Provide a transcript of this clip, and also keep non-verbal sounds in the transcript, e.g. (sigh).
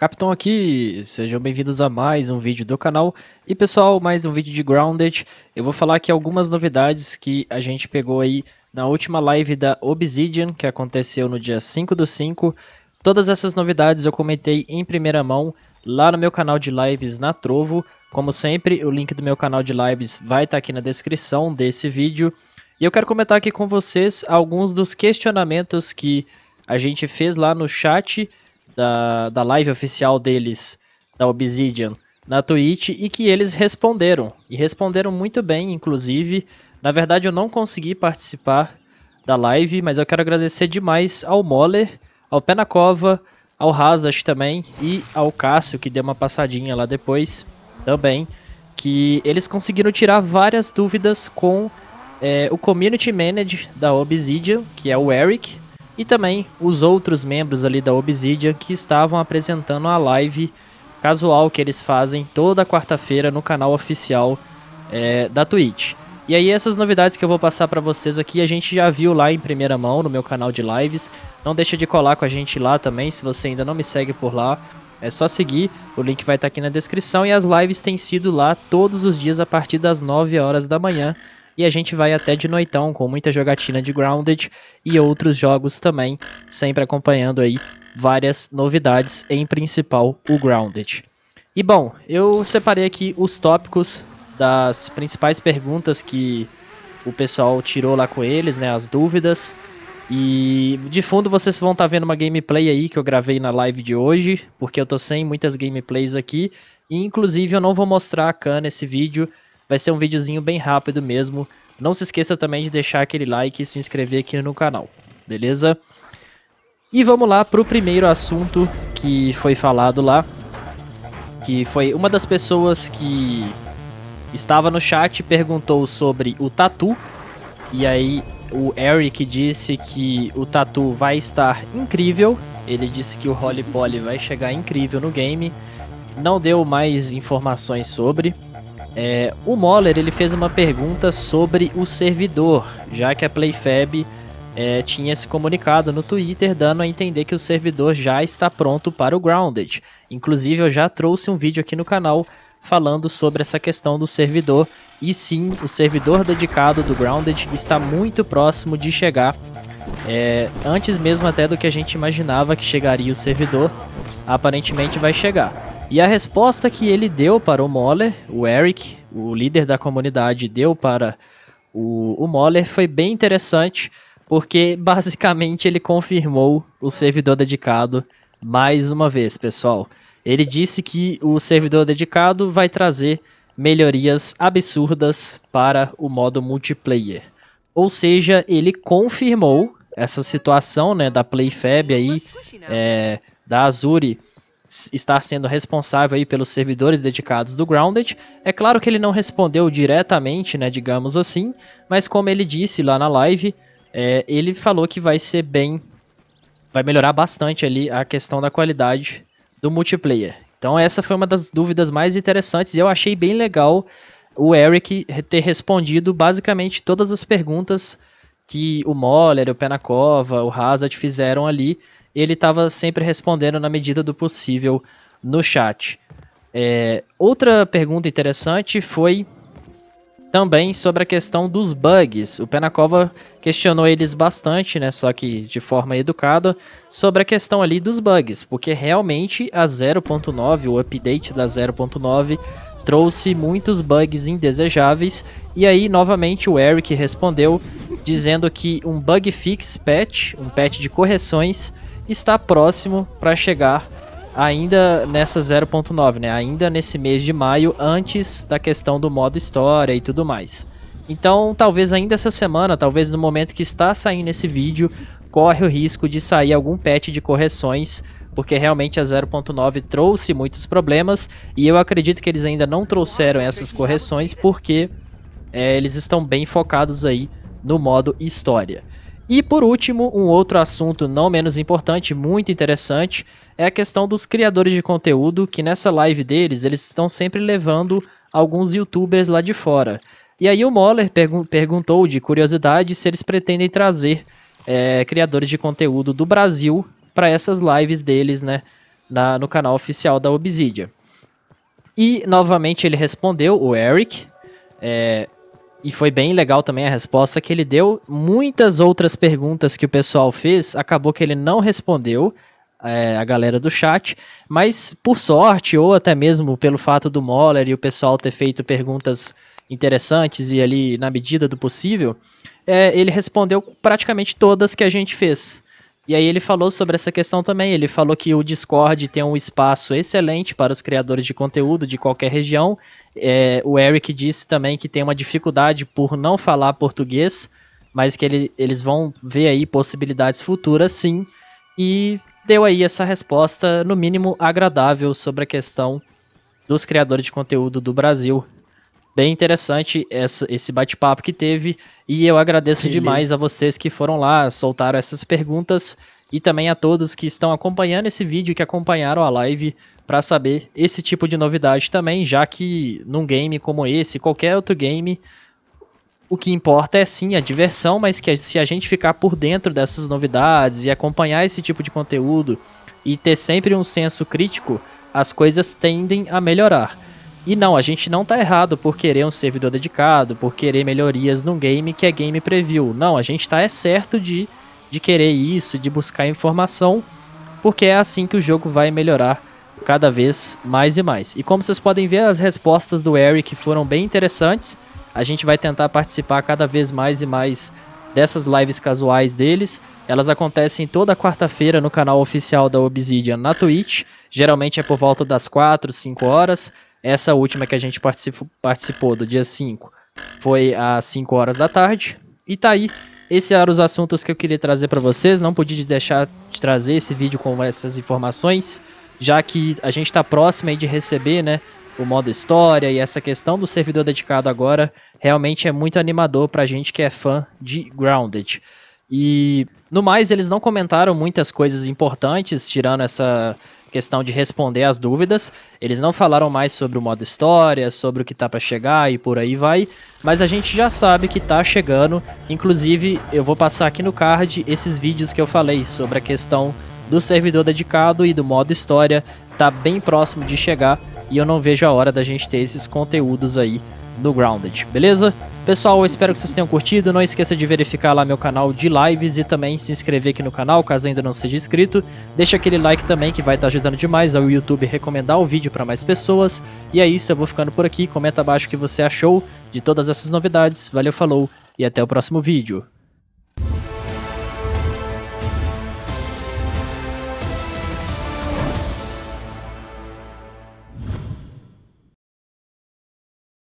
Capitão aqui, sejam bem-vindos a mais um vídeo do canal. E pessoal, mais um vídeo de Grounded. Eu vou falar aqui algumas novidades que a gente pegou aí na última live da Obsidian, que aconteceu no dia 5 do 5. Todas essas novidades eu comentei em primeira mão lá no meu canal de lives na Trovo. Como sempre, o link do meu canal de lives vai estar tá aqui na descrição desse vídeo. E eu quero comentar aqui com vocês alguns dos questionamentos que a gente fez lá no chat da, da live oficial deles, da Obsidian, na Twitch, e que eles responderam. E responderam muito bem, inclusive. Na verdade, eu não consegui participar da live, mas eu quero agradecer demais ao Moller, ao Penacova ao Hazas também e ao Cássio, que deu uma passadinha lá depois também, que eles conseguiram tirar várias dúvidas com é, o Community Manager da Obsidian, que é o Eric, e também os outros membros ali da Obsidian que estavam apresentando a live casual que eles fazem toda quarta-feira no canal oficial é, da Twitch. E aí essas novidades que eu vou passar para vocês aqui, a gente já viu lá em primeira mão no meu canal de lives. Não deixa de colar com a gente lá também, se você ainda não me segue por lá, é só seguir. O link vai estar tá aqui na descrição e as lives têm sido lá todos os dias a partir das 9 horas da manhã e a gente vai até de noitão com muita jogatina de Grounded e outros jogos também, sempre acompanhando aí várias novidades, em principal o Grounded. E bom, eu separei aqui os tópicos das principais perguntas que o pessoal tirou lá com eles, né, as dúvidas. E de fundo vocês vão estar tá vendo uma gameplay aí que eu gravei na live de hoje, porque eu tô sem muitas gameplays aqui. E inclusive eu não vou mostrar a Khan nesse vídeo, Vai ser um videozinho bem rápido mesmo. Não se esqueça também de deixar aquele like e se inscrever aqui no canal, beleza? E vamos lá para o primeiro assunto que foi falado lá. Que foi uma das pessoas que estava no chat perguntou sobre o Tatu. E aí o Eric disse que o Tatu vai estar incrível. Ele disse que o Holly Polly vai chegar incrível no game. Não deu mais informações sobre. É, o Moller ele fez uma pergunta sobre o servidor, já que a PlayFab é, tinha se comunicado no Twitter dando a entender que o servidor já está pronto para o Grounded. Inclusive, eu já trouxe um vídeo aqui no canal falando sobre essa questão do servidor. E sim, o servidor dedicado do Grounded está muito próximo de chegar. É, antes mesmo até do que a gente imaginava que chegaria o servidor, aparentemente vai chegar. E a resposta que ele deu para o Moller, o Eric, o líder da comunidade, deu para o, o Moller foi bem interessante, porque (laughs) basicamente ele confirmou o servidor dedicado mais uma vez, pessoal. Ele disse que o servidor dedicado vai trazer melhorias absurdas para o modo multiplayer. Ou seja, ele confirmou essa situação né, da PlayFab aí, né? é, da Azure estar sendo responsável aí pelos servidores dedicados do Grounded. É claro que ele não respondeu diretamente, né, digamos assim, mas como ele disse lá na live, é, ele falou que vai ser bem, vai melhorar bastante ali a questão da qualidade do multiplayer. Então essa foi uma das dúvidas mais interessantes e eu achei bem legal o Eric ter respondido basicamente todas as perguntas que o Moller, o Penacova, o Hazard fizeram ali ele estava sempre respondendo na medida do possível no chat. É, outra pergunta interessante foi também sobre a questão dos bugs. O Penacova questionou eles bastante, né, só que de forma educada, sobre a questão ali dos bugs, porque realmente a 0.9, o update da 0.9 trouxe muitos bugs indesejáveis. E aí, novamente, o Eric respondeu dizendo que um bug fix patch, um patch de correções, está próximo para chegar ainda nessa 0.9, né? Ainda nesse mês de maio, antes da questão do modo história e tudo mais. Então, talvez ainda essa semana, talvez no momento que está saindo esse vídeo, corre o risco de sair algum patch de correções, porque realmente a 0.9 trouxe muitos problemas e eu acredito que eles ainda não trouxeram essas correções porque é, eles estão bem focados aí no modo história. E por último, um outro assunto não menos importante, muito interessante, é a questão dos criadores de conteúdo, que nessa live deles, eles estão sempre levando alguns youtubers lá de fora. E aí o Moller pergun perguntou de curiosidade se eles pretendem trazer é, criadores de conteúdo do Brasil para essas lives deles, né, na, no canal oficial da Obsidia. E novamente ele respondeu, o Eric, é, e foi bem legal também a resposta que ele deu. Muitas outras perguntas que o pessoal fez, acabou que ele não respondeu. É, a galera do chat, mas por sorte, ou até mesmo pelo fato do Moller e o pessoal ter feito perguntas interessantes e ali na medida do possível, é, ele respondeu praticamente todas que a gente fez. E aí ele falou sobre essa questão também. Ele falou que o Discord tem um espaço excelente para os criadores de conteúdo de qualquer região. É, o Eric disse também que tem uma dificuldade por não falar português, mas que ele, eles vão ver aí possibilidades futuras, sim. E deu aí essa resposta, no mínimo agradável, sobre a questão dos criadores de conteúdo do Brasil bem interessante essa, esse bate-papo que teve e eu agradeço Beleza. demais a vocês que foram lá, soltaram essas perguntas e também a todos que estão acompanhando esse vídeo, que acompanharam a live para saber esse tipo de novidade também, já que num game como esse, qualquer outro game, o que importa é sim a diversão, mas que se a gente ficar por dentro dessas novidades e acompanhar esse tipo de conteúdo e ter sempre um senso crítico, as coisas tendem a melhorar. E não, a gente não tá errado por querer um servidor dedicado, por querer melhorias num game que é game preview. Não, a gente tá é certo de, de querer isso, de buscar informação, porque é assim que o jogo vai melhorar cada vez mais e mais. E como vocês podem ver, as respostas do Eric foram bem interessantes. A gente vai tentar participar cada vez mais e mais dessas lives casuais deles. Elas acontecem toda quarta-feira no canal oficial da Obsidian na Twitch. Geralmente é por volta das 4, 5 horas. Essa última que a gente participou, participou do dia 5 foi às 5 horas da tarde. E tá aí. Esses eram os assuntos que eu queria trazer para vocês. Não podia deixar de trazer esse vídeo com essas informações, já que a gente está próximo aí de receber, né? O modo história e essa questão do servidor dedicado agora realmente é muito animador pra gente que é fã de Grounded. E no mais, eles não comentaram muitas coisas importantes, tirando essa questão de responder as dúvidas. Eles não falaram mais sobre o modo história, sobre o que tá para chegar e por aí vai, mas a gente já sabe que tá chegando. Inclusive, eu vou passar aqui no card esses vídeos que eu falei sobre a questão do servidor dedicado e do modo história, tá bem próximo de chegar e eu não vejo a hora da gente ter esses conteúdos aí no Grounded, beleza? Pessoal, eu espero que vocês tenham curtido. Não esqueça de verificar lá meu canal de lives e também se inscrever aqui no canal, caso ainda não seja inscrito. Deixa aquele like também que vai estar tá ajudando demais ao YouTube recomendar o vídeo para mais pessoas. E é isso, eu vou ficando por aqui. Comenta abaixo o que você achou de todas essas novidades. Valeu, falou e até o próximo vídeo.